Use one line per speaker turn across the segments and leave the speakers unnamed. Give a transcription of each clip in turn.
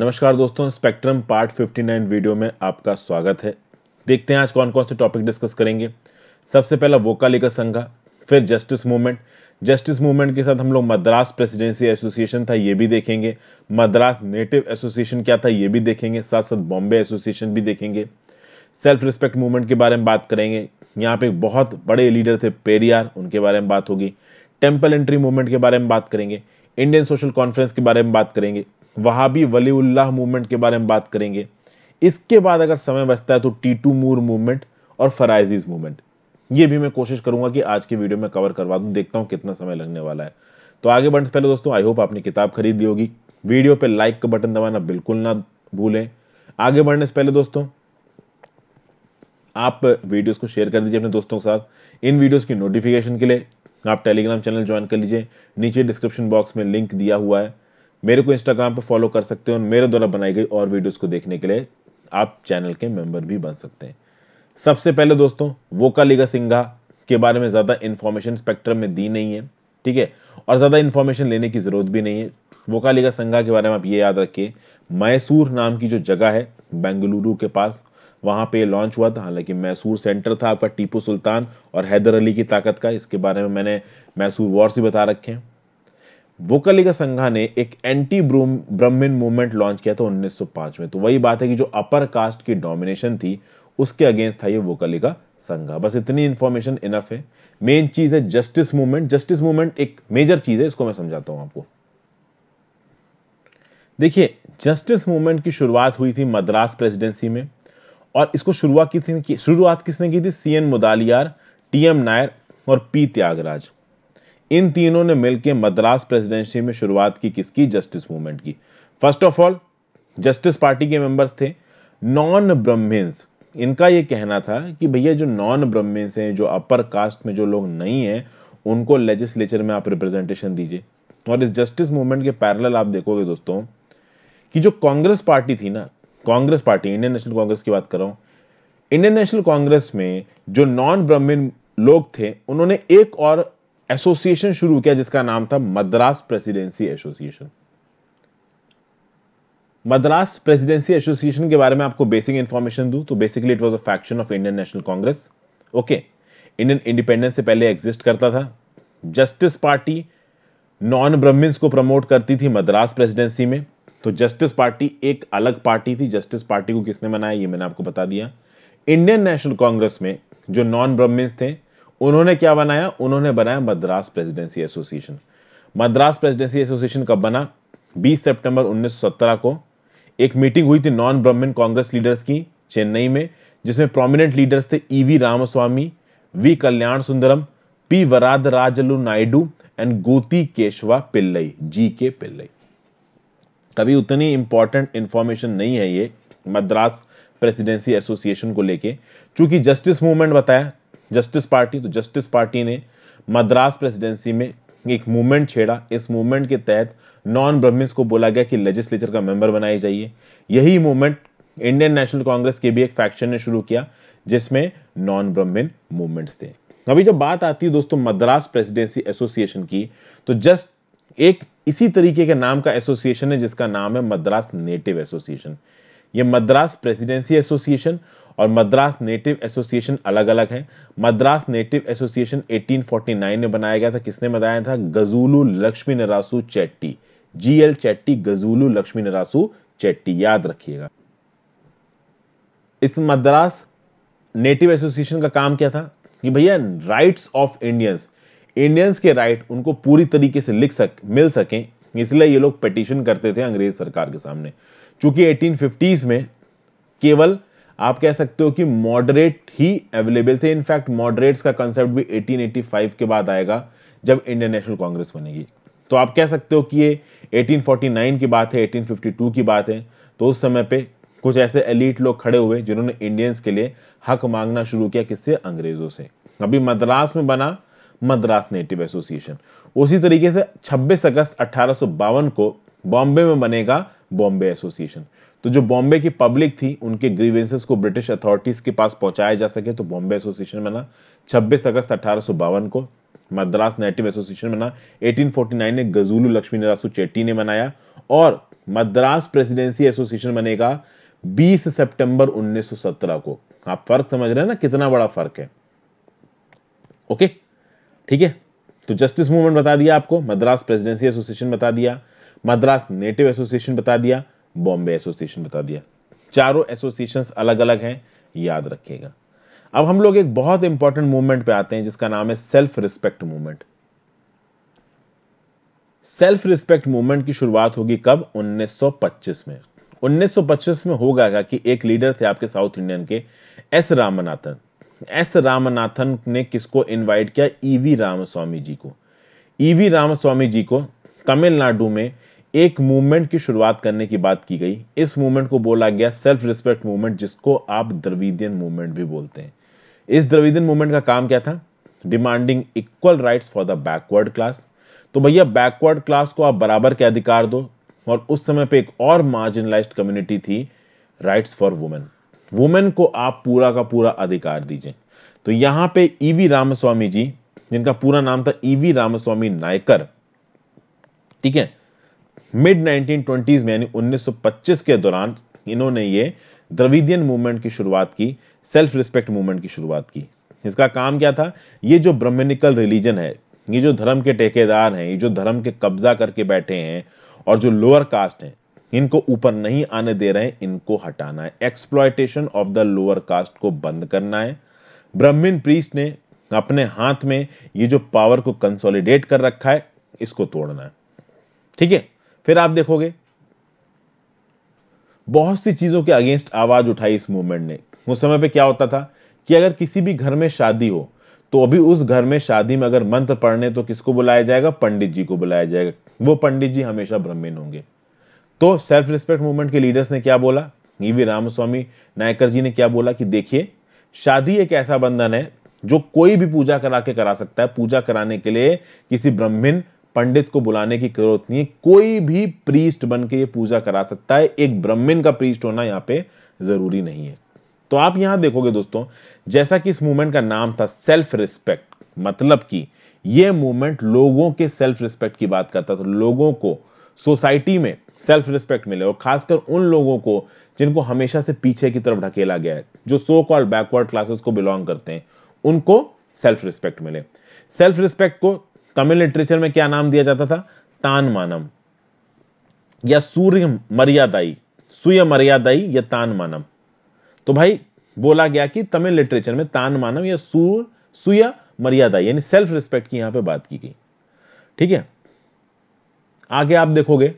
नमस्कार दोस्तों spectrum part 59 video में आपका स्वागत है देखते हैं आज कौन कौन से टॉपिक डिस्कस करेंगे सबसे पहला वोकालिका संघा फिर जस्टिस मूवमेंट जस्टिस मूवमेंट के साथ हम लोग मद्रास प्रेसिडेंसी एसोसिएशन था ये भी देखेंगे मद्रास नेटिव एसोसिएशन क्या था ये भी देखेंगे साथ साथ बॉम्बे एसोसिएशन भी देखेंगे सेल्फ रिस्पेक्ट मूवमेंट के बारे में बात करेंगे यहाँ पे बहुत बड़े लीडर थे पेरियार उनके बारे में बात होगी टेम्पल एंट्री मूवमेंट के बारे में बात करेंगे इंडियन सोशल कॉन्फ्रेंस के बारे में बात करेंगे वहाबी वलीउल्लाह मूवमेंट के बारे में बात करेंगे इसके बाद अगर समय बचता है तो टी टू मूर मूवमेंट और फराइजीज मूवमेंट ये भी मैं कोशिश करूंगा कि आज की वीडियो में कवर करवा दूं देखता हूं कितना समय लगने वाला है तो आगे बढ़ने से पहले दोस्तों आई होप आपने किताब खरीद ली होगी वीडियो पे लाइक का बटन दबाना बिल्कुल ना भूलें आगे बढ़ने से पहले दोस्तों आप वीडियोस को शेयर कर दीजिए अपने दोस्तों के साथ इन वीडियोस की नोटिफिकेशन के लिए आप टेलीग्राम चैनल ज्वाइन कर लीजिए नीचे डिस्क्रिप्शन बॉक्स में लिंक दिया हुआ है मेरे को इंस्टाग्राम पर फॉलो कर सकते हो मेरे द्वारा बनाई गई और वीडियोस को देखने के लिए आप चैनल के मेंबर भी बन सकते हैं सबसे पहले दोस्तों वोकालिगा सिंघा के बारे में ज़्यादा इन्फॉर्मेशन स्पेक्ट्रम में दी नहीं है ठीक है और ज़्यादा इन्फॉर्मेशन लेने की ज़रूरत भी नहीं है वोका लीगा संघा के बारे में आप ये याद रखिए मैसूर नाम की जो जगह है बेंगलुरु के पास वहाँ पे लॉन्च हुआ था हालांकि मैसूर सेंटर था आपका टीपू सुल्तान और हैदर अली की ताकत का इसके बारे में मैंने मैसूर वॉर्स भी बता रखे हैं वोकलिका संघा ने एक एंटी ब्राह्मण मूवमेंट लॉन्च किया था 1905 में तो वही बात है कि जो अपर कास्ट की डोमिनेशन थी उसके अगेंस्ट था ये वोकलिका संघा बस इतनी इन्फॉर्मेशन इनफ है मेन चीज है जस्टिस मूवमेंट जस्टिस मूवमेंट एक मेजर चीज है इसको मैं समझाता हूं आपको देखिए जस्टिस मूवमेंट की शुरुआत हुई थी मद्रास प्रेसिडेंसी में और इसको शुरुआत किसने की शुरुआत किसने की थी C N Mudaliar T M Nair और पी त्यागराज इन तीनों ने मिलकर मद्रास प्रेसिडेंसी में शुरुआत की किसकी जस्टिस मूवमेंट की first of all justice party के मेंबर्स थे नॉन ब्रह्मिन्स इनका यह कहना था कि भैया जो नॉन ब्रह्मिन्स हैं जो अपर कास्ट में जो लोग नहीं हैं उनको लेजिस्लेचर में आप रिप्रेजेंटेशन दीजिए और इस जस्टिस मूवमेंट के पैरल आप देखोगे दोस्तों कि जो कांग्रेस पार्टी थी ना Congress party Indian national Congress की बात कर रहा हूं इंडियन नेशनल कांग्रेस में जो नॉन ब्रह्मीन लोग थे उन्होंने एक और एसोसिएशन शुरू किया जिसका नाम था Madras presidency association Madras presidency association के बारे में आपको बेसिक इंफॉर्मेशन दू तो basically it was a faction of Indian national Congress okay Indian independence से पहले एग्जिस्ट करता था जस्टिस पार्टी नॉन ब्राह्मिन्स को प्रमोट करती थी मद्रास प्रेसिडेंसी में तो जस्टिस पार्टी एक अलग पार्टी थी जस्टिस पार्टी को किसने बनाया ये मैंने आपको बता दिया इंडियन नेशनल कांग्रेस में जो नॉन ब्राह्मिन्स थे उन्होंने क्या बनाया उन्होंने बनाया Madras presidency association Madras presidency association कब बना 20 सितंबर 1917 को एक मीटिंग हुई थी नॉन ब्राह्मण कांग्रेस लीडर्स की चेन्नई में जिसमें प्रोमिनेंट लीडर्स थे E V Ramaswamy V Kalyanasundaram P Varada Varadarajulu Naidu and Gooty Kesava Pillai जी के पिल्लई कभी उतनी इंपॉर्टेंट इंफॉर्मेशन नहीं है ये मद्रास प्रेसिडेंसी एसोसिएशन को लेके चूंकि जस्टिस मूवमेंट बताया जस्टिस पार्टी तो जस्टिस पार्टी ने मद्रास प्रेसिडेंसी में एक मूवमेंट छेड़ा इस मूवमेंट के तहत नॉन ब्रह्मिस को बोला गया कि लेजिस्लेचर का मेंबर बनाए जाइए यही मूवमेंट इंडियन नेशनल कांग्रेस के भी एक फैक्शन ने शुरू किया जिसमें नॉन ब्रह्मिन मूवमेंट्स थे अभी जब बात आती है दोस्तों मद्रास प्रेसिडेंसी एसोसिएशन की तो जस्ट एक इसी तरीके के नाम का एसोसिएशन है जिसका नाम है मद्रास नेटिव एसोसिएशन ये मद्रास प्रेसिडेंसी एसोसिएशन और मद्रास नेटिव एसोसिएशन अलग अलग हैं मद्रास नेटिव एसोसिएशन 1849 में बनाया गया था किसने बनाया था गजूलू लक्ष्मी नरासु चेट्टी जी एल चेट्टी गजूलू लक्ष्मी नरासु चेट्टी याद रखिएगा इस मद्रास नेटिव एसोसिएशन का काम क्या था कि भैया राइट्स ऑफ इंडियंस इंडियंस के राइट उनको पूरी तरीके से लिख सक मिल सके इसलिए ये लोग पिटिशन करते थे अंग्रेज सरकार के सामने चूंकि 1850s में केवल आप कह सकते हो कि मॉडरेट ही अवेलेबल थे इनफैक्ट मॉडरेट्स का कंसेप्ट भी 1885 के बाद आएगा जब इंडियन नेशनल कांग्रेस बनेगी तो आप कह सकते हो कि ये 1849 की बात है 1852 की बात है तो उस समय पे कुछ ऐसे एलिट लोग खड़े हुए जिन्होंने इंडियंस के लिए हक मांगना शुरू किया किससे अंग्रेजों से अभी मद्रास में बना मद्रास नेटिव एसोसिएशन उसी तरीके से 26 अगस्त अठारह को बॉम्बे में बनेगा बॉम्बे एसोसिएशन तो जो बॉम्बे की पब्लिक थी उनके ग्रीवेंसेस को ब्रिटिश अथॉरिटीज के पास पहुंचाया जा सके तो बॉम्बे एसोसिएशन बना 26 अगस्त अठारह को मद्रास नेटिव एसोसिएशन बना 1849 में गजुलू लक्ष्मी निरासु चेट्टी ने बनाया और मद्रास प्रेसिडेंसी एसोसिएशन बनेगा 20 सितंबर 1917 को आप फर्क समझ रहे हैं ना कितना बड़ा फर्क है ओके ठीक है तो जस्टिस मूवमेंट बता दिया आपको मद्रास प्रेसिडेंसी एसोसिएशन बता दिया मद्रास नेटिव एसोसिएशन बता दिया बॉम्बे एसोसिएशन बता दिया चारों एसोसिएशन अलग अलग हैं याद रखिएगा अब हम लोग एक बहुत इंपॉर्टेंट मूवमेंट पे आते हैं जिसका नाम है self respect movement self respect movement की शुरुआत होगी कब 1925 में 1925 में होगा क्या कि एक लीडर थे आपके South Indian K S Ramanathan S Ramanathan ने किसको इनवाइट किया ईवी e. रामस्वामी जी को ईवी e. रामस्वामी जी को तमिलनाडु में एक मूवमेंट की शुरुआत करने की बात की गई इस मूवमेंट को बोला गया सेल्फ रिस्पेक्ट मूवमेंट जिसको आप द्रविदियन मूवमेंट भी बोलते हैं इस द्रविदियन मूवमेंट का काम क्या था demanding equal rights for the backward class तो भैया बैकवर्ड क्लास को आप बराबर के अधिकार दो और उस समय पे एक और मार्जिनलाइज कम्युनिटी थी राइट्स फॉर वुमेन वुमेन को आप पूरा का पूरा अधिकार दीजिए तो यहां पे ईवी e रामस्वामी जी जिनका पूरा नाम था ईवी e रामस्वामी नायकर ठीक है मिड 1920s में यानी 1925 के दौरान इन्होंने ये द्रविडियन मूवमेंट की शुरुआत की सेल्फ रिस्पेक्ट मूवमेंट की शुरुआत की इसका काम क्या था ये जो ब्रह्मनिकल रिलीजन है ये जो धर्म के ठेकेदार हैं ये जो धर्म के कब्जा करके बैठे हैं और जो लोअर कास्ट हैं इनको ऊपर नहीं आने दे रहे हैं इनको हटाना है exploitation of the lower caste को बंद करना है ब्राह्मीण प्रीस्ट ने अपने हाथ में ये जो पावर को कंसोलिडेट कर रखा है इसको तोड़ना है ठीक है फिर आप देखोगे बहुत सी चीजों के अगेंस्ट आवाज उठाई इस मूवमेंट ने उस समय पे क्या होता था कि अगर किसी भी घर में शादी हो तो अभी उस घर में शादी में अगर मंत्र पढ़ने तो किसको बुलाया जाएगा पंडित जी को बुलाया जाएगा वो पंडित जी हमेशा ब्रह्मीन होंगे तो सेल्फ रिस्पेक्ट मूवमेंट के लीडर्स ने क्या बोला ईवी रामस्वामी नायकर जी ने क्या बोला कि देखिए शादी एक ऐसा बंधन है जो कोई भी पूजा करा के करा सकता है पूजा कराने के लिए किसी ब्राह्मीण पंडित को बुलाने की जरूरत नहीं है कोई भी प्रीस्ट बन के ये पूजा करा सकता है एक ब्राह्मण का प्रीस्ट होना यहाँ पे जरूरी नहीं है तो आप यहां देखोगे दोस्तों जैसा कि इस मूवमेंट का नाम था सेल्फ रिस्पेक्ट मतलब कि यह मूवमेंट लोगों के सेल्फ रिस्पेक्ट की बात करता था लोगों को सोसाइटी में सेल्फ रिस्पेक्ट मिले और खासकर उन लोगों को जिनको हमेशा से पीछे की तरफ ढकेला गया है जो सो कॉल्ड बैकवर्ड क्लासेस को बिलोंग करते हैं उनको सेल्फ रिस्पेक्ट मिले सेल्फ रिस्पेक्ट को तमिल लिटरेचर में क्या नाम दिया जाता था तान मानम या सूर्य मर्यादाई सूर्य मर्यादाई या तान मानम तो भाई बोला गया कि तमिल लिटरेचर में तान मानव या सूर सूर्य मर्यादा यानी सेल्फ रिस्पेक्ट की यहां पे बात की गई ठीक है आगे आप देखोगे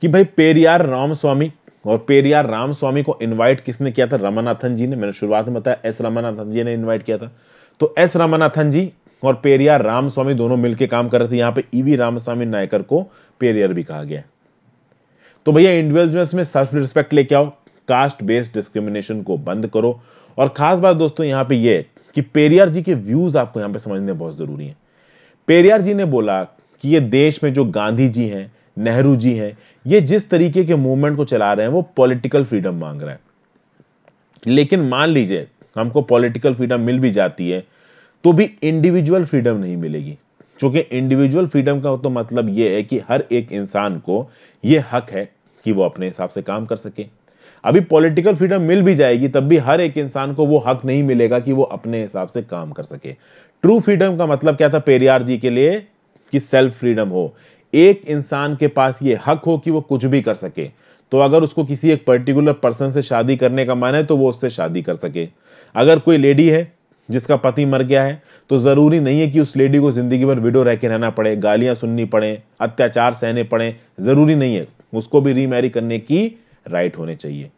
कि भाई पेरियार राम स्वामी और पेरियार राम स्वामी को इनवाइट किसने किया था रमानाथन जी ने मैंने शुरुआत में बताया एस रमानाथन जी ने इनवाइट किया था तो एस रमानाथन जी और पेरियार रामस्वामी दोनों मिलकर काम कर रहे थे यहां पे ईवी e रामस्वामी नायकर को पेरियर भी कहा गया तो भैया इंडिविजुअल्स में सेल्फ रिस्पेक्ट लेके आओ कास्ट बेस्ड डिस्क्रिमिनेशन को बंद करो और खास बात दोस्तों यहां पे ये कि पेरियार जी के व्यूज आपको यहां पे समझने बहुत जरूरी है पेरियार जी ने बोला कि ये देश में जो गांधी जी हैं नेहरू जी हैं ये जिस तरीके के मूवमेंट को चला रहे हैं वो पॉलिटिकल फ्रीडम मांग रहे हैं लेकिन मान लीजिए हमको पॉलिटिकल फ्रीडम मिल भी जाती है तो भी इंडिविजुअल फ्रीडम नहीं मिलेगी क्योंकि इंडिविजुअल फ्रीडम का तो मतलब यह है कि हर एक इंसान को यह हक है कि वो अपने हिसाब से काम कर सके अभी पॉलिटिकल फ्रीडम मिल भी जाएगी तब भी हर एक इंसान को वो हक नहीं मिलेगा कि वो अपने हिसाब से काम कर सके ट्रू फ्रीडम का मतलब क्या था पेरियार जी के लिए कि सेल्फ फ्रीडम हो एक इंसान के पास ये हक हो कि वो कुछ भी कर सके तो अगर उसको किसी एक पर्टिकुलर पर्सन से शादी करने का मन है तो वो उससे शादी कर सके अगर कोई लेडी है जिसका पति मर गया है तो ज़रूरी नहीं है कि उस लेडी को ज़िंदगी भर विडो रह के रहना पड़े गालियां सुननी पड़े अत्याचार सहने पड़े ज़रूरी नहीं है उसको भी रीमैरी करने की राइट होने चाहिए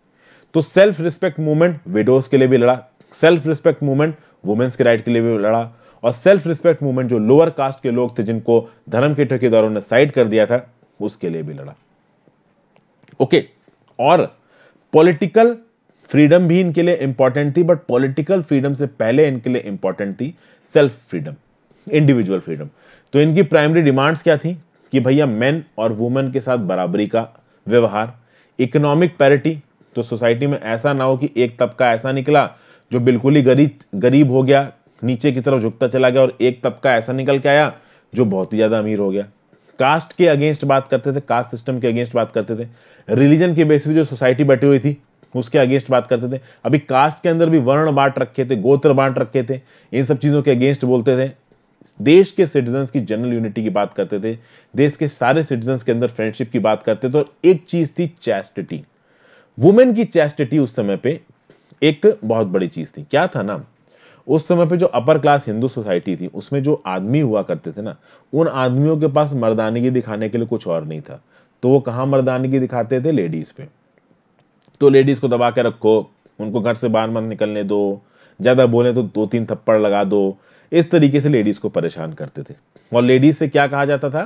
तो सेल्फ रिस्पेक्ट मूवमेंट विडोज के लिए भी लड़ा सेल्फ रिस्पेक्ट मूवमेंट वुमेन्स के राइट के लिए भी लड़ा और सेल्फ रिस्पेक्ट मूवमेंट जो लोअर कास्ट के लोग थे जिनको धर्म के ठेकेदारों ने साइड कर दिया था उसके लिए भी लड़ा ओके और पॉलिटिकल फ्रीडम भी इनके लिए इंपॉर्टेंट थी बट पॉलिटिकल फ्रीडम से पहले इनके लिए इंपॉर्टेंट थी सेल्फ फ्रीडम इंडिविजुअल फ्रीडम तो इनकी प्राइमरी डिमांड्स क्या थी कि भैया मेन और वुमेन के साथ बराबरी का व्यवहार इकोनॉमिक पैरिटी तो सोसाइटी में ऐसा ना हो कि एक तबका ऐसा निकला जो बिल्कुल ही गरीब गरीब हो गया नीचे की तरफ झुकता चला गया और एक तबका ऐसा निकल के आया जो बहुत ही ज़्यादा अमीर हो गया कास्ट के अगेंस्ट बात करते थे कास्ट सिस्टम के अगेंस्ट बात करते थे रिलीजन के बेस पे जो सोसाइटी बैठी हुई थी उसके अगेंस्ट बात करते थे अभी कास्ट के अंदर भी वर्ण बांट रखे थे गोत्र बांट रखे थे इन सब चीज़ों के अगेंस्ट बोलते थे देश के सिटीजन की जनरल यूनिटी की बात करते थे देश के सारे सिटीजन के अंदर फ्रेंडशिप की बात करते थे और एक चीज़ थी चैस्टिटी वुमेन की चैस्टिटी उस समय पे एक बहुत बड़ी चीज़ थी क्या था ना उस समय पे जो अपर क्लास हिंदू सोसाइटी थी उसमें जो आदमी हुआ करते थे ना उन आदमियों के पास मर्दानगी दिखाने के लिए कुछ और नहीं था तो वो कहाँ मर्दानगी दिखाते थे लेडीज पे तो लेडीज़ को दबा के रखो उनको घर से बाहर मत निकलने दो ज़्यादा बोले तो दो तीन थप्पड़ लगा दो इस तरीके से लेडीज़ को परेशान करते थे और लेडीज़ से क्या कहा जाता था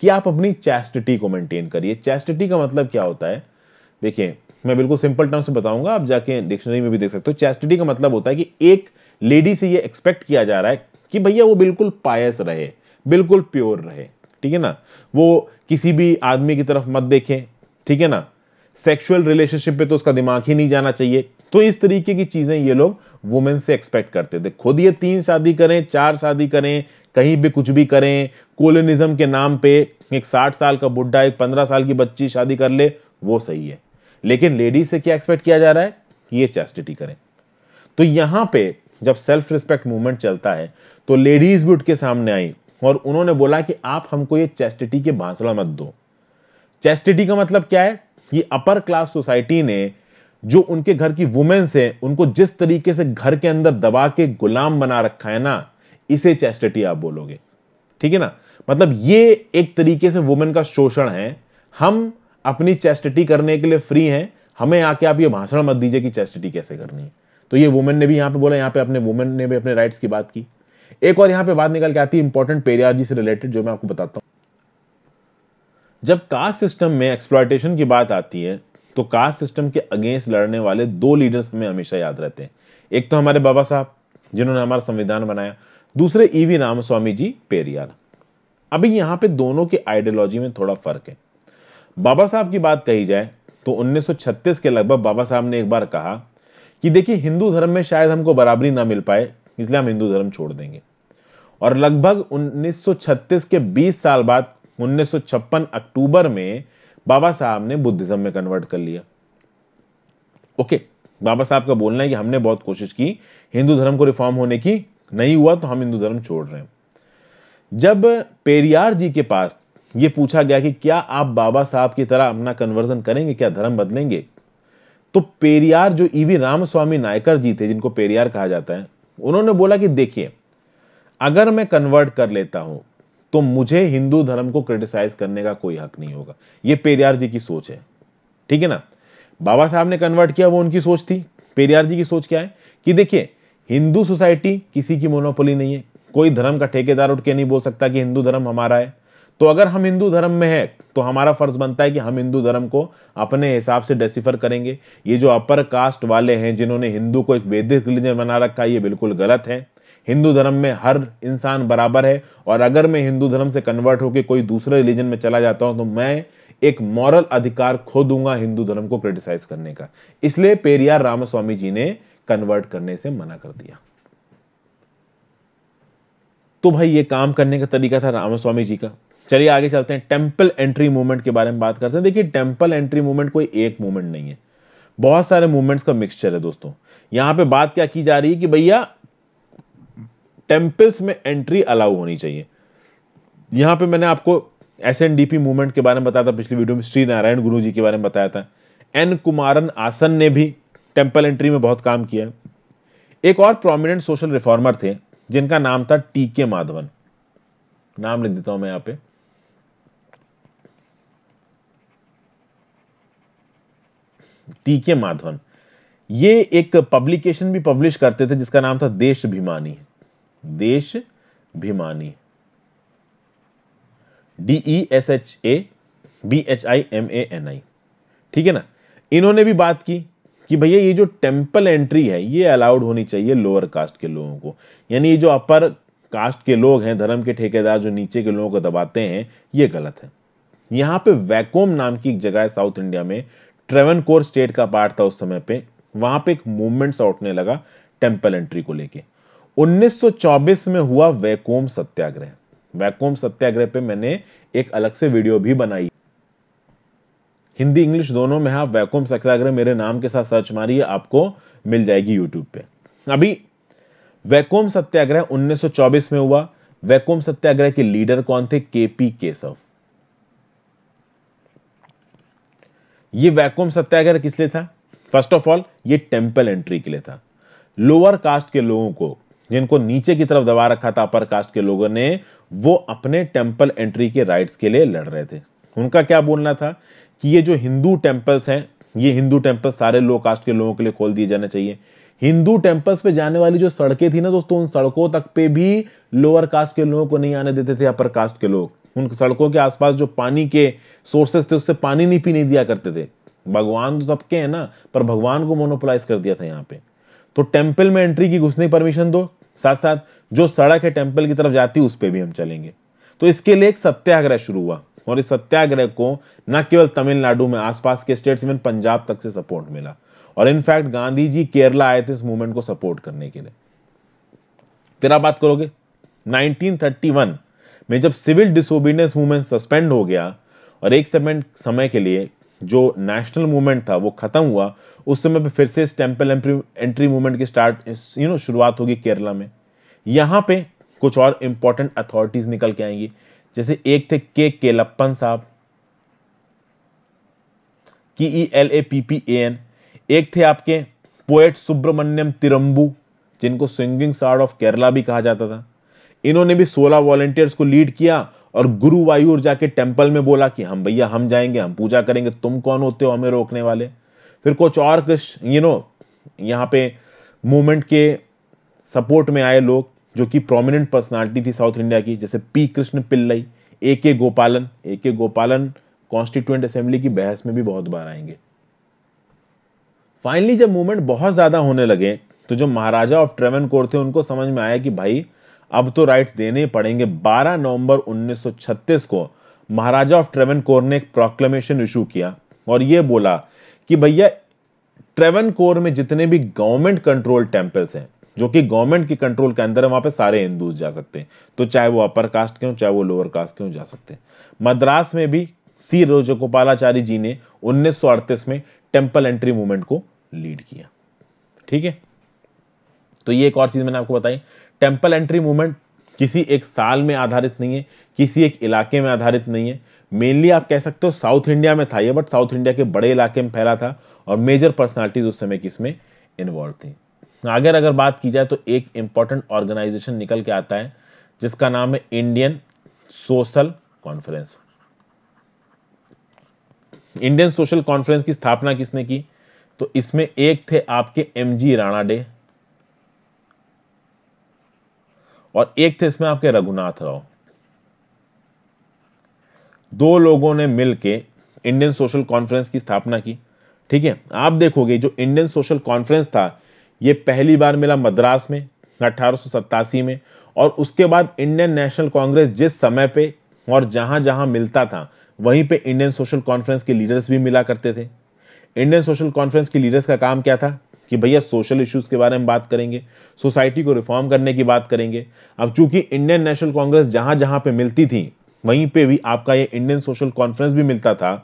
कि आप अपनी चैस्टिटी को मेंटेन करिए चैस्टिटी का मतलब क्या होता है देखिए मैं बिल्कुल सिंपल टर्म से बताऊंगा आप जाके डिक्शनरी में भी देख सकते हो चैस्टिटी का मतलब होता है कि एक लेडी से ये एक्सपेक्ट किया जा रहा है कि भैया वो बिल्कुल पायस रहे बिल्कुल प्योर रहे ठीक है ना वो किसी भी आदमी की तरफ मत देखें ठीक है ना सेक्सुअल रिलेशनशिप पे तो उसका दिमाग ही नहीं जाना चाहिए तो इस तरीके की चीज़ें ये लोग वुमेन से एक्सपेक्ट करते थे खुद ये तीन शादी करें चार शादी करें कहीं भी कुछ भी करें कोलोनिज्म के नाम पे एक साठ साल का बुढ़ा एक पंद्रह साल की बच्ची शादी कर ले वो सही है लेकिन लेडीज से क्या एक्सपेक्ट किया जा रहा है कि ये चैस्टिटी करें तो यहां पे जब सेल्फ रिस्पेक्ट मूवमेंट चलता है तो लेडीज भी उठ के सामने आई और उन्होंने बोला कि आप हमको ये चेस्टिटी के भांसड़ा मत दो चेस्टिटी का मतलब क्या है कि अपर क्लास सोसाइटी ने जो उनके घर की वुमेन्स हैं उनको जिस तरीके से घर के अंदर दबा के गुलाम बना रखा है ना इसे चेस्टिटी आप बोलोगे ठीक है ना मतलब ये एक तरीके से वुमेन का शोषण है हम अपनी चेस्टिटी करने के लिए फ्री हैं हमें आके आप ये भाषण मत दीजिए कि चेस्टिटी कैसे करनी है तो ये वुमेन ने भी यहाँ पे बोला यहाँ पे अपने वुमेन ने भी अपने राइट्स की बात की एक और यहाँ पे बात निकल के आती है इंपॉर्टेंट पेरियाजी से रिलेटेड जो मैं आपको बताता हूँ जब कास्ट सिस्टम में एक्सप्लॉयटेशन की बात आती है तो कास्ट सिस्टम के अगेंस्ट लड़ने वाले दो लीडर्स में हमेशा याद रहते हैं एक तो हमारे बाबा साहब जिन्होंने हमारा संविधान बनाया दूसरे E e V Swami ji Periyar अभी यहाँ पे दोनों के आइडियोलॉजी में थोड़ा फर्क है बाबा साहब की बात कही जाए तो 1936 के लगभग बाबा साहब ने एक बार कहा कि देखिए हिंदू धर्म में शायद हमको बराबरी ना मिल पाए इसलिए हम हिंदू धर्म छोड़ देंगे और लगभग 1936 के 20 साल बाद 1956 अक्टूबर में बाबा साहब ने बुद्धिज्म में कन्वर्ट कर लिया ओके बाबा साहब का बोलना है कि हमने बहुत कोशिश की हिंदू धर्म को रिफॉर्म होने की नहीं हुआ तो हम हिंदू धर्म छोड़ रहे हैं जब पेरियार जी के पास ये पूछा गया कि क्या आप बाबा साहब की तरह अपना कन्वर्जन करेंगे क्या धर्म बदलेंगे तो पेरियार जो ईवी e रामस्वामी नायकर जी थे जिनको पेरियार कहा जाता है उन्होंने बोला कि देखिए अगर मैं कन्वर्ट कर लेता हूं तो मुझे हिंदू धर्म को क्रिटिसाइज करने का कोई हक नहीं होगा ये पेरियार जी की सोच है ठीक है ना बाबा साहब ने कन्वर्ट किया वो उनकी सोच थी पेरियार जी की सोच क्या है कि देखिए हिंदू सोसाइटी किसी की मोनोपोली नहीं है कोई धर्म का ठेकेदार उठ के नहीं बोल सकता कि हिंदू धर्म हमारा है तो अगर हम हिंदू धर्म में है तो हमारा फर्ज बनता है कि हम हिंदू धर्म को अपने हिसाब से डेसिफर करेंगे ये जो अपर कास्ट वाले हैं जिन्होंने हिंदू को एक वैदिक रिलीजन बना रखा है ये बिल्कुल गलत है हिंदू धर्म में हर इंसान बराबर है और अगर मैं हिंदू धर्म से कन्वर्ट होकर कोई दूसरे रिलीजन में चला जाता हूं तो मैं एक मॉरल अधिकार खो दूंगा हिंदू धर्म को क्रिटिसाइज करने का इसलिए पेरियार रामस्वामी जी ने कन्वर्ट करने से मना कर दिया तो भाई ये काम करने का तरीका था रामस्वामी जी का चलिए आगे चलते हैं टेम्पल एंट्री मूवमेंट के बारे में बात करते हैं देखिए टेम्पल एंट्री मूवमेंट कोई एक मूवमेंट नहीं है बहुत सारे मूवमेंट्स का मिक्सचर है दोस्तों यहां पे बात क्या की जा रही है कि भैया टेम्पल्स में एंट्री अलाउ होनी चाहिए यहाँ पे मैंने आपको S N D P movement के बारे में बताया था पिछली वीडियो में श्री नारायण गुरु जी के बारे में बताया था एन कुमारन आसन ने भी टेम्पल एंट्री में बहुत काम किया एक और प्रोमिनेंट सोशल रिफॉर्मर थे जिनका नाम था टी के माधवन नाम लिख देता हूं मैं यहाँ पे टी के माधवन ये एक पब्लिकेशन भी पब्लिश करते थे जिसका नाम था Deshabhimani D S H A B H I M A N I आई ठीक है ना इन्होंने भी बात की कि भैया ये जो टेंपल एंट्री है ये अलाउड होनी चाहिए लोअर कास्ट के लोगों को यानी ये जो अपर कास्ट के लोग हैं धर्म के ठेकेदार जो नीचे के लोगों को दबाते हैं ये गलत है यहां पे वैकोम नाम की एक जगह है साउथ इंडिया में ट्रेवन कोर स्टेट का पार्ट था उस समय पे वहां पे एक मूवमेंट सा उठने लगा टेम्पल एंट्री को लेके 1924 में हुआ वैकोम सत्याग्रह वैकोम सत्याग्रह पे मैंने एक अलग से वीडियो भी बनाई हिंदी इंग्लिश दोनों में आप हाँ, वैकोम सत्याग्रह मेरे नाम के साथ सर्च मारिए आपको मिल जाएगी यूट्यूब पे अभी वैकोम सत्याग्रह 1924 में हुआ वैकोम सत्याग्रह के लीडर कौन थे केपी केशव ये वैकोम सत्याग्रह किस लिए था फर्स्ट ऑफ ऑल ये टेम्पल एंट्री के लिए था लोअर कास्ट के लोगों को जिनको नीचे की तरफ दबा रखा था अपर कास्ट के लोगों ने वो अपने टेम्पल एंट्री के राइट्स के लिए लड़ रहे थे उनका क्या बोलना था कि ये जो हिंदू टेम्पल्स हैं ये हिंदू टेम्पल्स सारे लो कास्ट के लोगों के लिए खोल दिए जाने चाहिए हिंदू टेम्पल्स पे जाने वाली जो सड़कें थी ना दोस्तों उन सड़कों तक पे भी लोअर कास्ट के लोगों को नहीं आने देते थे अपर कास्ट के लोग उन सड़कों के आसपास जो पानी के सोर्सेस थे उससे पानी नहीं पीने दिया करते थे भगवान तो सबके हैं ना पर भगवान को मोनोपोलाइज कर दिया था यहाँ पे तो टेम्पल में एंट्री की घुसने की परमिशन दो साथ साथ जो सड़क है टेम्पल की तरफ जाती उस पर भी हम चलेंगे तो इसके लिए एक सत्याग्रह शुरू हुआ और इस सत्याग्रह को न केवल तमिलनाडु में आसपास के स्टेट्स में पंजाब तक से सपोर्ट मिला और इनफैक्ट गांधी जी केरला आए थे इस मूवमेंट को सपोर्ट करने के लिए फिर आप बात करोगे 1931 में जब सिविल डिसोबीडियंस मूवमेंट सस्पेंड हो गया और एक समय के लिए जो नेशनल मूवमेंट था वो खत्म हुआ उस समय पे फिर से इस टेम्पल एंट्री मूवमेंट की स्टार्ट यू नो शुरुआत होगी केरला में यहाँ पे कुछ और इंपॉर्टेंट अथॉरिटीज निकल के आएंगी जैसे एक थे के केलप्पन साहब K E L A P P A N एक थे आपके पोएट सुब्रमण्यम तिरंबू जिनको सिंगिंग सार्ड ऑफ केरला भी कहा जाता था इन्होंने भी 16 वॉलेंटियर्स को लीड किया और गुरु वायूर जाके टेम्पल में बोला कि हम भैया हम जाएंगे हम पूजा करेंगे तुम कौन होते हो हमें रोकने वाले फिर कुछ और कृष्ण यू नो यहाँ पे मूवमेंट के सपोर्ट में आए लोग जो कि प्रोमिनेंट पर्सनालिटी थी साउथ इंडिया की जैसे पी कृष्ण पिल्लई ए के गोपालन ए के गोपालन कॉन्स्टिट्यूंट असेंबली की बहस में भी बहुत बार आएंगे फाइनली जब मूवमेंट बहुत ज़्यादा होने लगे तो जो महाराजा ऑफ ट्रेवन कोर थे उनको समझ में आया कि भाई अब तो राइट्स देने पड़ेंगे 12 नवंबर 1936 को महाराजा ऑफ ट्रेवन कोर ने एक प्रोक्लेमेशन इशू किया और यह बोला कि भैया ट्रेवन कोर में जितने भी गवर्नमेंट कंट्रोल टेम्पल्स हैं जो कि गवर्नमेंट की कंट्रोल के अंदर है वहां पे सारे हिंदूज जा सकते हैं तो चाहे वो अपर कास्ट के हो चाहे वो लोअर कास्ट के हो जा सकते हैं मद्रास में भी सी रोजगोपालाचारी जी ने उन्नीस में टेम्पल एंट्री मूवमेंट को लीड किया ठीक है तो ये एक और चीज़ मैंने आपको बताई टेम्पल एंट्री मूवमेंट किसी एक साल में आधारित नहीं है किसी एक इलाके में आधारित नहीं है मेनली आप कह सकते हो साउथ इंडिया में था ये बट साउथ इंडिया के बड़े इलाके में फैला था और मेजर पर्सनालिटीज उस समय की इसमें इन्वॉल्व थी अगर अगर बात की जाए तो एक इंपॉर्टेंट ऑर्गेनाइजेशन निकल के आता है जिसका नाम है Indian social conference Indian social conference की स्थापना किसने की तो इसमें एक थे आपके एम जी राणा डे और एक थे तो इसमें आपके रघुनाथ राव दो लोगों ने मिलकर इंडियन सोशल कॉन्फ्रेंस की स्थापना की ठीक है आप देखोगे जो इंडियन सोशल कॉन्फ्रेंस था ये पहली बार मिला मद्रास में अठारह में और उसके बाद इंडियन नेशनल कांग्रेस जिस समय पे और जहां जहां मिलता था वहीं पे इंडियन सोशल कॉन्फ्रेंस के लीडर्स भी मिला करते थे इंडियन सोशल कॉन्फ्रेंस के लीडर्स का काम क्या था कि भैया सोशल इश्यूज के बारे में बात करेंगे सोसाइटी को रिफॉर्म करने की बात करेंगे अब चूंकि इंडियन नेशनल कांग्रेस जहां जहां पे मिलती थी वहीं पे भी आपका ये इंडियन सोशल कॉन्फ्रेंस भी मिलता था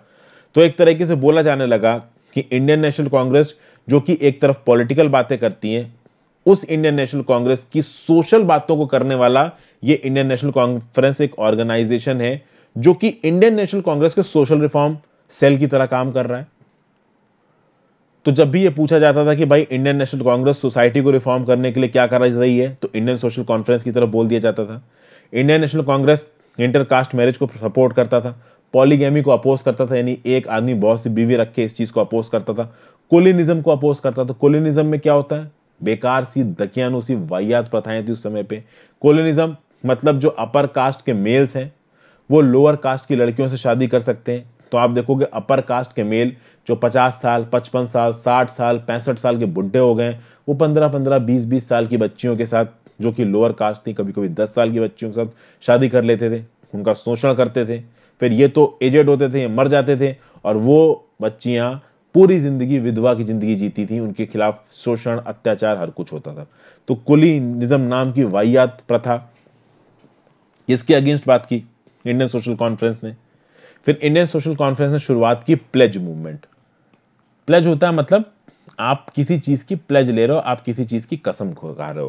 तो एक तरीके से बोला जाने लगा कि इंडियन नेशनल कांग्रेस जो कि एक तरफ पॉलिटिकल बातें करती है उस इंडियन नेशनल कांग्रेस की सोशल बातों को करने वाला ये इंडियन नेशनल कॉन्फ्रेंस एक ऑर्गेनाइजेशन है जो कि इंडियन नेशनल कांग्रेस के सोशल रिफॉर्म सेल की तरह काम कर रहा है तो जब भी ये पूछा जाता था कि भाई इंडियन नेशनल कांग्रेस सोसाइटी को रिफॉर्म करने के लिए क्या कर रही है तो इंडियन सोशल कॉन्फ्रेंस की तरफ बोल दिया जाता था Indian national Congress intercaste marriage को सपोर्ट करता था पॉलीगेमी को अपोज करता था यानी एक आदमी बहुत सी बीवी रख के इस चीज़ को अपोज करता था कोलिनिज्म को अपोज करता था कोलिनिज्म में क्या होता है बेकार सी दकियानुसी वाहियात प्रथाएं थी उस समय पे कोलिनिज्म मतलब जो अपर कास्ट के मेल्स हैं वो लोअर कास्ट की लड़कियों से शादी कर सकते हैं तो आप देखोगे अपर कास्ट के मेल जो 50 साल 55 साल 60 साल पैंसठ साल के बुढ़े हो गए वो 15 15 20 20 साल की बच्चियों के साथ जो कि लोअर कास्ट थी कभी कभी 10 साल की बच्चियों के साथ शादी कर लेते थे उनका शोषण करते थे फिर ये तो एजेड होते थे मर जाते थे और वो बच्चियाँ पूरी जिंदगी विधवा की जिंदगी जीती थी उनके खिलाफ शोषण अत्याचार हर कुछ होता था तो कुली निजम नाम की वाहियात प्रथा इसके अगेंस्ट बात की इंडियन सोशल कॉन्फ्रेंस ने फिर इंडियन सोशल कॉन्फ्रेंस ने शुरुआत की प्लेज मूवमेंट प्लेज होता है मतलब आप किसी चीज़ की प्लेज ले रहे हो आप किसी चीज़ की कसम खा रहे हो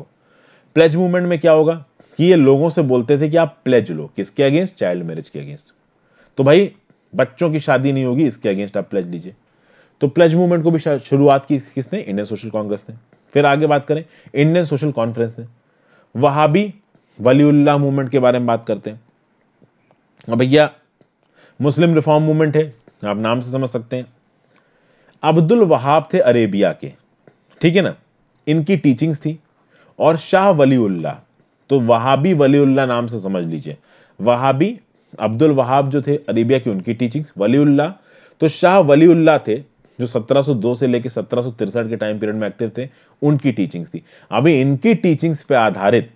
प्लेज मूवमेंट में क्या होगा कि ये लोगों से बोलते थे कि आप प्लेज लो किसके अगेंस्ट चाइल्ड मैरिज के अगेंस्ट तो भाई बच्चों की शादी नहीं होगी इसके अगेंस्ट आप प्लेज लीजिए तो प्लेज मूवमेंट को भी शुरुआत की किसने इंडियन सोशल कांग्रेस ने फिर आगे बात करें इंडियन सोशल कॉन्फ्रेंस ने वहां भी वलीउल्लाह मूवमेंट के बारे में बात करते हैं भैया मुस्लिम रिफॉर्म मूवमेंट है आप नाम से समझ सकते हैं अब्दुल वहाब थे अरेबिया के ठीक है ना इनकी टीचिंग्स थी और शाह वलीउल्ला तो वहाबी वलीउल्ला नाम से समझ लीजिए वहाबी अब्दुल वहाब जो थे अरेबिया की उनकी टीचिंग्स वलीउल्ला तो शाह वलीउल्ला थे जो 1702 से लेकर सत्रह के टाइम पीरियड में एक्टिव थे उनकी टीचिंग्स थी अभी इनकी टीचिंग्स पे आधारित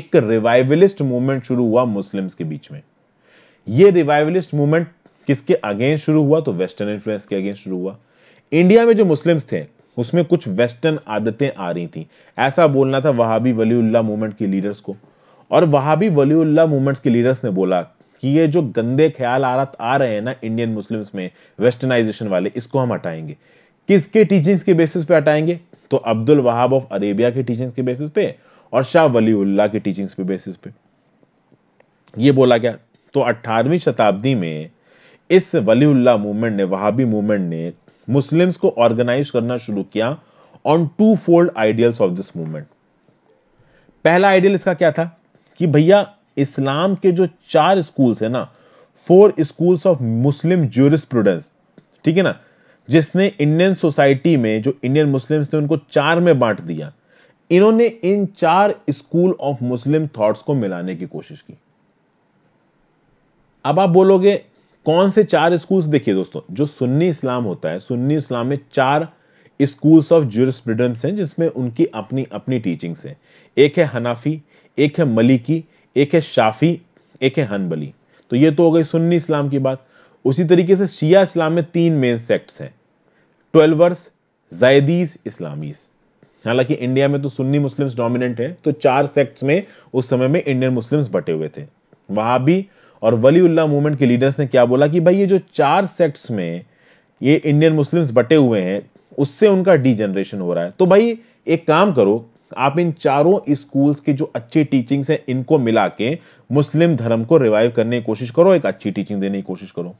एक रिवाइवलिस्ट मूवमेंट शुरू हुआ मुस्लिम्स के बीच में ये रिवाइवलिस्ट मूवमेंट किसके अगेंस्ट शुरू हुआ तो वेस्टर्न इन्फ्लुएंस के अगेंस्ट शुरू हुआ इंडिया में जो मुस्लिम्स थे उसमें कुछ वेस्टर्न आदतें आ रही थी ऐसा बोलना था वहाबी वलीउल्ला मूवमेंट के लीडर्स को और वहाबी वलीउल्ला मूवमेंट्स के लीडर्स ने बोला कि ये जो गंदे ख्याल रहा आ रहे हैं ना इंडियन मुस्लिम्स में वेस्टर्नाइजेशन वाले इसको हम हटाएंगे किसके टीचिंग्स के बेसिस पे हटाएंगे तो अब्दुल वहाब ऑफ अरेबिया के टीचिंग्स के बेसिस पे और शाह वलीउल्ला के टीचिंग्स पे बेसिस पे ये बोला गया तो 18वीं शताब्दी में इस वलीउल्ला मूवमेंट ने वहाबी मूवमेंट ने मुस्लिम्स को ऑर्गेनाइज करना शुरू किया on two fold ideals of this movement पहला आइडियल इसका क्या था कि भैया इस्लाम के जो चार स्कूल्स है ना four schools of Muslim jurisprudence ठीक है ना जिसने इंडियन सोसाइटी में जो इंडियन मुस्लिम्स थे उनको चार में बांट दिया इन्होंने इन चार स्कूल ऑफ मुस्लिम थॉट्स को मिलाने की कोशिश की अब आप बोलोगे कौन से चार स्कूल्स देखिए दोस्तों जो सुन्नी इस्लाम होता है सुन्नी इस्लाम में चार स्कूल्स ऑफ जूरिस्प्रूडेंस हैं जिसमें उनकी अपनी अपनी टीचिंग्स हैं एक है हनाफी एक है मलिकी एक है शाफी एक है हनबली तो ये तो हो गई सुन्नी इस्लाम की बात उसी तरीके से शिया इस्लाम में तीन मेन सेक्ट्स हैं ट्वेल्वर्स जायदीज इस्लामीज हालांकि इंडिया में तो सुन्नी मुस्लिम्स डोमिनेंट है तो चार सेक्ट्स में उस समय में इंडियन मुस्लिम्स बटे हुए थे वहां भी और वलीउल्ला मूवमेंट के लीडर्स ने क्या बोला कि भाई ये जो चार सेक्ट्स में ये इंडियन मुस्लिम्स बटे हुए हैं उससे उनका डी जनरेशन हो रहा है तो भाई एक काम करो आप इन चारों स्कूल्स के जो अच्छी टीचिंग्स हैं इनको मिला के मुस्लिम धर्म को रिवाइव करने की कोशिश करो एक अच्छी टीचिंग देने की कोशिश करो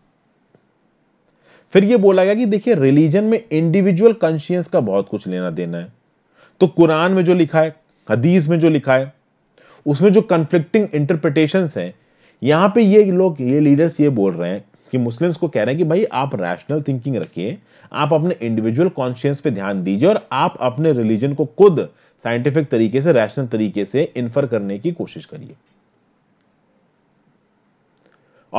फिर ये बोला गया कि देखिए रिलीजन में इंडिविजुअल कॉन्शियंस का बहुत कुछ लेना देना है तो कुरान में जो लिखा है हदीस में जो लिखा है उसमें जो कंफ्लिक्टिंग इंटरप्रिटेशन हैं यहाँ पे ये लोग ये लीडर्स ये बोल रहे हैं कि मुस्लिम्स को कह रहे हैं कि भाई आप रैशनल थिंकिंग रखिए आप अपने इंडिविजुअल कॉन्शियस पे ध्यान दीजिए और आप अपने रिलीजन को खुद साइंटिफिक तरीके से रैशनल तरीके से इन्फर करने की कोशिश करिए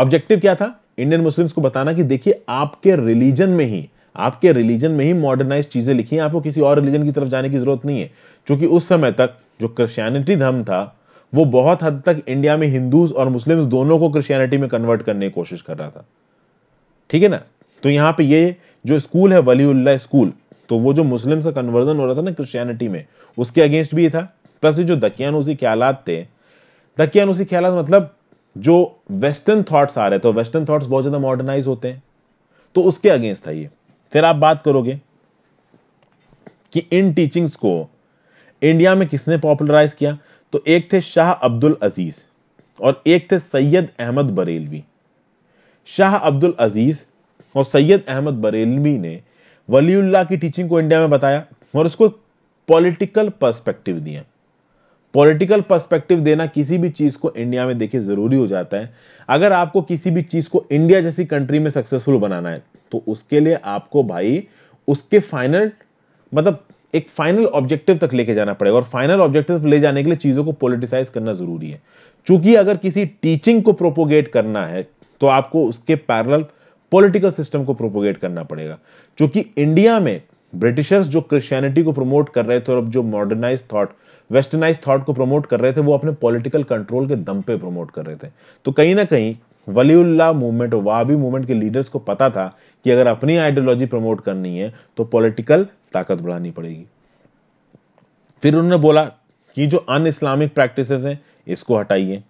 ऑब्जेक्टिव क्या था इंडियन मुस्लिम्स को बताना कि देखिए आपके रिलीजन में ही आपके रिलीजन में ही मॉडर्नाइज चीजें लिखी हैं आपको किसी और रिलीजन की तरफ जाने की जरूरत नहीं है क्योंकि उस समय तक जो क्रिश्चियनिटी धर्म था वो बहुत हद तक इंडिया में हिंदूज और मुस्लिम्स दोनों को क्रिश्चियनिटी में कन्वर्ट करने की कोशिश कर रहा था ठीक है ना तो यहां पे ये जो स्कूल है वलीउल्ला स्कूल तो वो जो मुस्लिम का कन्वर्जन हो रहा था ना क्रिश्चियनिटी में उसके अगेंस्ट भी था प्लस जो दकियानूसी ख्याल थे उसी ख्याल मतलब जो वेस्टर्न थॉट्स आ रहे थे वेस्टर्न थॉट्स बहुत ज़्यादा मॉडर्नाइज होते हैं तो उसके अगेंस्ट था ये फिर आप बात करोगे कि इन टीचिंग्स को इंडिया में किसने पॉपुलराइज किया तो एक थे शाह अब्दुल अजीज और एक थे सैयद अहमद बरेलवी शाह अब्दुल अजीज और सैयद अहमद बरेलवी ने वलीउल्लाह की टीचिंग को इंडिया में बताया और उसको पॉलिटिकल पर्सपेक्टिव दिया पॉलिटिकल पर्सपेक्टिव देना किसी भी चीज़ को इंडिया में देखिए ज़रूरी हो जाता है अगर आपको किसी भी चीज़ को इंडिया जैसी कंट्री में सक्सेसफुल बनाना है तो उसके लिए आपको भाई उसके फाइनल मतलब एक फाइनल ऑब्जेक्टिव तक लेके जाना पड़ेगा और फाइनल ऑब्जेक्टिव ले जाने के लिए चीजों को पोलिटिसाइज करना जरूरी है चूंकि अगर किसी टीचिंग को प्रोपोगेट करना है तो आपको उसके पैरल पॉलिटिकल सिस्टम को प्रोपोगेट करना पड़ेगा चूंकि इंडिया में ब्रिटिशर्स जो क्रिश्चियनिटी को प्रमोट कर रहे थे और जो मॉडर्नाइज थॉट वेस्टर्नाइज थॉट को प्रमोट कर रहे थे वो अपने पॉलिटिकल कंट्रोल के दम पे प्रमोट कर रहे थे तो कहीं ना कहीं वलीउल्ला मूवमेंट और वहाबी मूवमेंट के लीडर्स को पता था कि अगर अपनी आइडियोलॉजी प्रमोट करनी है तो पॉलिटिकल ताकत बढ़ानी पड़ेगी फिर उन्होंने बोला कि जो अन इस्लामिक प्रैक्टिस हैं इसको हटाइए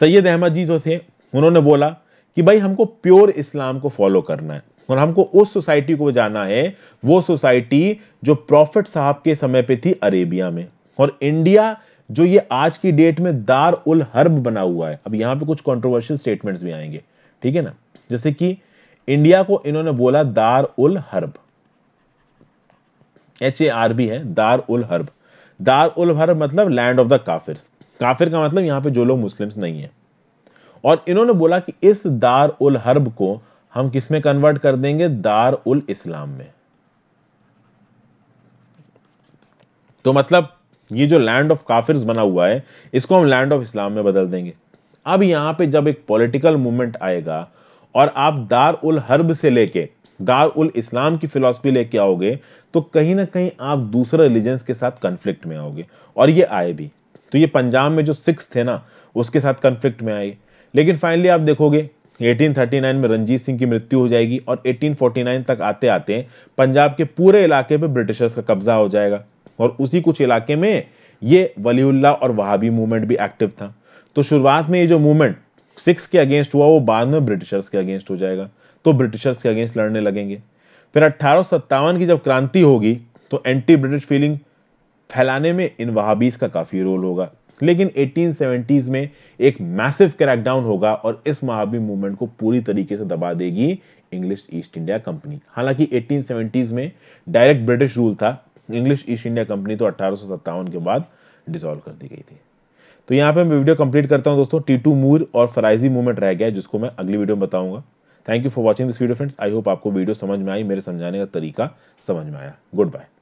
सैयद अहमद जी जो थे उन्होंने बोला कि भाई हमको प्योर इस्लाम को फॉलो करना है और हमको उस सोसाइटी को जाना है वो सोसाइटी जो प्रॉफिट साहब के समय पे थी अरेबिया में और इंडिया जो ये आज की डेट में दार उल हर्ब बना हुआ है अब यहां पे कुछ कॉन्ट्रोवर्शियल स्टेटमेंट्स भी आएंगे ठीक है ना जैसे कि इंडिया को इन्होंने बोला दार उल हर्ब एच ए आर बी है दार उल हर्ब दार उल हर्ब मतलब लैंड ऑफ द काफिर काफिर का मतलब यहां पे जो लोग मुस्लिम्स नहीं है और इन्होंने बोला कि इस दार उल हर्ब को हम किस में कन्वर्ट कर देंगे दार उल इस्लाम में तो मतलब ये जो लैंड ऑफ काफिर बना हुआ है इसको हम लैंड ऑफ इस्लाम में बदल देंगे अब यहाँ पे जब एक पॉलिटिकल मूवमेंट आएगा और आप दार उल हर्ब से लेके दार उल इस्लाम की फिलोसफी लेके आओगे तो कहीं ना कहीं आप दूसरे रिलीजन के साथ कंफ्लिक्ट में आओगे और ये आए भी तो ये पंजाब में जो सिक्स थे ना उसके साथ कंफ्लिक्ट में आए लेकिन फाइनली आप देखोगे 1839 में रंजीत सिंह की मृत्यु हो जाएगी और 1849 तक आते आते पंजाब के पूरे इलाके पे ब्रिटिशर्स का कब्जा हो जाएगा और उसी कुछ इलाके में ये वलीउल्ला और वहाबी मूवमेंट भी एक्टिव था तो शुरुआत में ये जो मूवमेंट सिक्स के अगेंस्ट हुआ वो बाद में ब्रिटिशर्स के अगेंस्ट हो जाएगा तो ब्रिटिशर्स के अगेंस्ट लड़ने लगेंगे फिर अट्ठारह की जब क्रांति होगी तो एंटी ब्रिटिश फीलिंग फैलाने में इन वहाबीज का काफ़ी रोल होगा लेकिन 1870s में एक मैसिव क्रैकडाउन होगा और इस महाबी मूवमेंट को पूरी तरीके से दबा देगी इंग्लिश ईस्ट इंडिया कंपनी हालांकि 1870s में डायरेक्ट ब्रिटिश रूल था इंग्लिश ईस्ट इंडिया कंपनी तो अट्ठारह के बाद डिसॉल्व कर दी गई थी तो यहाँ पे मैं वीडियो कंप्लीट करता हूँ दोस्तों टीटू मूर और फराइजी मूवमेंट रह गया है जिसको मैं अगली वीडियो में बताऊंगा thank you for watching this video friends I hope आपको वीडियो समझ में आई मेरे समझाने का तरीका समझ में आया गुड बाय